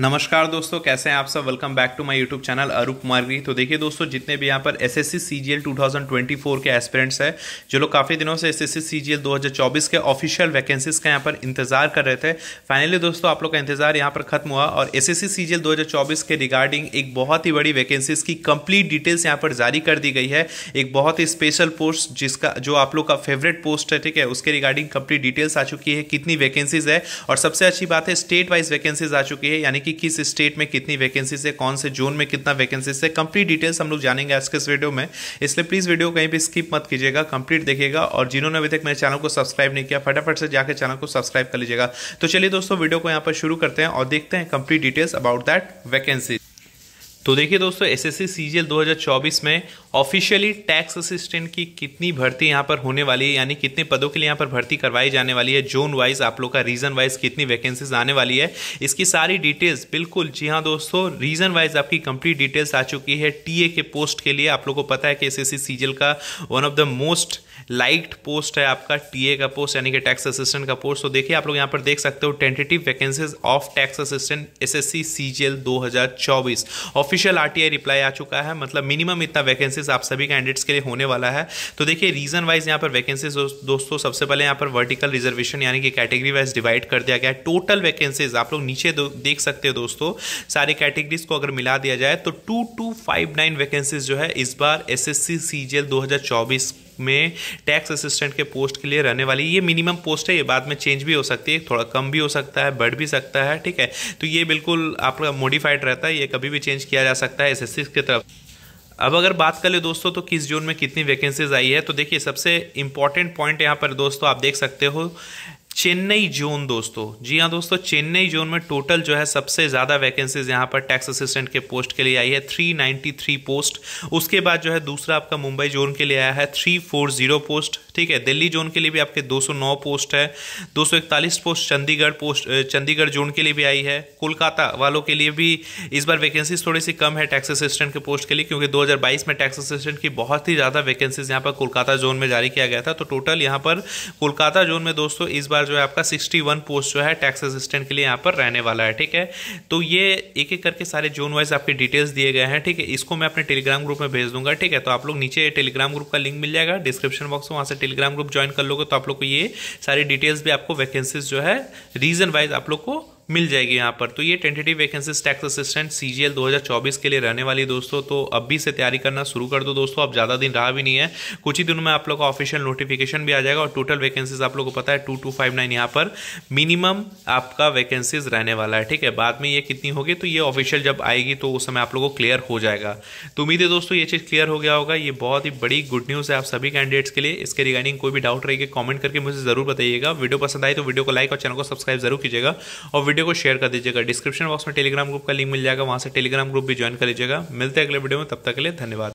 नमस्कार दोस्तों कैसे हैं आप सब welcome back to my YouTube channel Arup Margi तो देखिए दोस्तों जितने भी यहाँ पर एसएससी सीजीएल 2024 के एस्पिरेंट्स हैं जो लोग काफ़ी दिनों से एसएससी सीजीएल 2024 के ऑफिशियल वैकेंसीज का यहाँ पर इंतजार कर रहे थे फाइनली दोस्तों आप लोग का इंतजार यहाँ पर खत्म हुआ और एस एस सी के रिगार्डिंग एक बहुत ही बड़ी वैकेंसीज की कंप्लीट डिटेल्स यहाँ पर जारी कर दी गई है एक बहुत ही स्पेशल पोस्ट जिसका जो आप लोग का फेवरेट पोस्ट है ठीक है उसके रिगार्डिंग कंप्लीट डिटेल्स आ चुकी है कितनी वैकेंसीज है और सबसे अच्छी बात है स्टेट वाइज वैकेंसीज आ चुकी है यानी कि किस स्टेट में कितनी वैकेंसीज है कौन से जोन में कितना वैकेंसीज है कंप्लीट डिटेल्स हम लोग जानेंगे आज के इस वीडियो में इसलिए प्लीज़ वीडियो कहीं भी स्किप मत कीजिएगा कंप्लीट देखिएगा और जिन्होंने अभी तक मेरे चैनल को सब्सक्राइब नहीं किया फटाफट से जाकर चैनल को सब्सक्राइब कर लीजिएगा तो चलिए दोस्तों वीडियो को यहाँ पर शुरू करते हैं और देखते हैं complete details about that vacancy तो देखिए दोस्तों एस सीजीएल सी में ऑफिशियली टैक्स असिस्टेंट की कितनी भर्ती यहाँ पर होने वाली है यानी कितने पदों के लिए यहाँ पर भर्ती करवाई जाने वाली है जोन वाइज आप लोग का रीजन वाइज कितनी वैकेंसीज आने वाली है इसकी सारी डिटेल्स बिल्कुल जी हाँ दोस्तों रीजन वाइज आपकी कंप्लीट डिटेल्स आ चुकी है टीए के पोस्ट के लिए आप लोग को पता है कि एस एस का one of the most liked post है आपका टीए का पोस्ट यानी कि टैक्स असिस्टेंट का पोस्ट तो देखिए आप लोग यहाँ पर देख सकते हो tentative vacancies of tax assistant S S C C G L दो हजार चौबीस official R T I reply आ चुका है मतलब मिनिमम इतना वैकेंसीज आप सभी कैंडिडेट्स के लिए होने वाला है तो देखिए रीजन वाइज यहाँ पर वैकेंसीज दोस्तों सबसे पहले यहाँ पर वर्टिकल रिजर्वेशन यानी कि कैटेगरी वाइज डिवाइड कर दिया गया है टोटल वैकेंसीज आप लोग नीचे देख सकते हो दोस्तों सारी कैटेगरीज को अगर मिला दिया जाए तो two two five nine vacancies जो है इस बार S S C C G L दो हजार चौबीस में टैक्स असिस्टेंट के पोस्ट के लिए रहने वाली ये मिनिमम पोस्ट है ये बाद में चेंज भी हो सकती है थोड़ा कम भी हो सकता है बढ़ भी सकता है ठीक है तो ये बिल्कुल आपका मॉडिफाइड रहता है ये कभी भी चेंज किया जा सकता है एस की तरफ अब अगर बात कर ले दोस्तों तो किस जोन में कितनी वैकेंसीज आई है तो देखिए सबसे इंपॉर्टेंट पॉइंट यहाँ पर दोस्तों आप देख सकते हो चेन्नई जोन दोस्तों जी हाँ दोस्तों चेन्नई जोन में टोटल जो है सबसे ज़्यादा वैकेंसीज यहाँ पर टैक्स असिस्टेंट के पोस्ट के लिए आई है 393 पोस्ट उसके बाद जो है दूसरा आपका मुंबई जोन के लिए आया है 340 पोस्ट ठीक है दिल्ली जोन के लिए भी आपके 209 पोस्ट है 241 post Chandigarh post Chandigarh zone के लिए भी आई है कोलकाता वालों के लिए भी इस बार वैकेंसीज थोड़ी सी कम है टैक्स असिस्टेंट के पोस्ट के लिए क्योंकि दो में टैक्स असिस्टेंट की बहुत ही ज़्यादा वैकेंसीज यहाँ पर कोलकाता जोन में जारी किया गया था तो टोटल यहाँ पर कोलकाता जोन में दोस्तों इस बार जो है आपका 61 पोस्ट जो है टैक्स असिस्टेंट के लिए यहाँ पर रहने वाला है ठीक है तो ये एक एक करके सारे जोन वाइज आपके डिटेल्स दिए गए हैं ठीक है इसको मैं अपने टेलीग्राम ग्रुप में भेज दूंगा ठीक है तो आप लोग नीचे टेलीग्राम ग्रुप का लिंक मिल जाएगा डिस्क्रिप्शन बॉक्स में वहाँ से टेलीग्राम ग्रुप ज्वाइन कर लोगे तो आप लोग को ये सारी डिटेल्स भी आपको वैकेंसीज जो है रीजन वाइज आप लोग को मिल जाएगी यहाँ पर तो ये tentative vacancies tax assistant C G 2024 के लिए रहने वाली दोस्तों तो अभी से तैयारी करना शुरू कर दो दोस्तों अब ज़्यादा दिन रहा भी नहीं है कुछ ही दिनों में आप लोग का ऑफिशियल नोटिफिकेशन भी आ जाएगा और टोटल वैकेंसीज आप लोग को पता है टू टू फाइव नाइन यहाँ पर मिनिमम आपका वैकेंसीज रहने वाला है ठीक है बाद में ये कितनी होगी तो ये ऑफिशियल जब आएगी तो उस समय आप लोग को क्लियर हो जाएगा तो उम्मीद है दोस्तों ये चीज़ क्लियर हो गया होगा ये बहुत ही बड़ी गुड न्यूज़ है आप सभी कैंडिडेट्स के लिए इसके रिगार्डिंग कोई भी डाउट रहेगी कॉमेंट करके मुझे ज़रूर बताइएगा वीडियो पसंद आई तो वीडियो को लाइक और चैनल को सब्सक्राइब जरूर कीजिएगा और वीडियो वीडियो को शेयर कर दीजिएगा डिस्क्रिप्शन बॉक्स में टेलीग्राम ग्रुप का लिंक मिल जाएगा वहाँ से टेलीग्राम ग्रुप भी ज्वाइन कर लीजिएगा मिलते हैं अगले वीडियो में तब तक के लिए धन्यवाद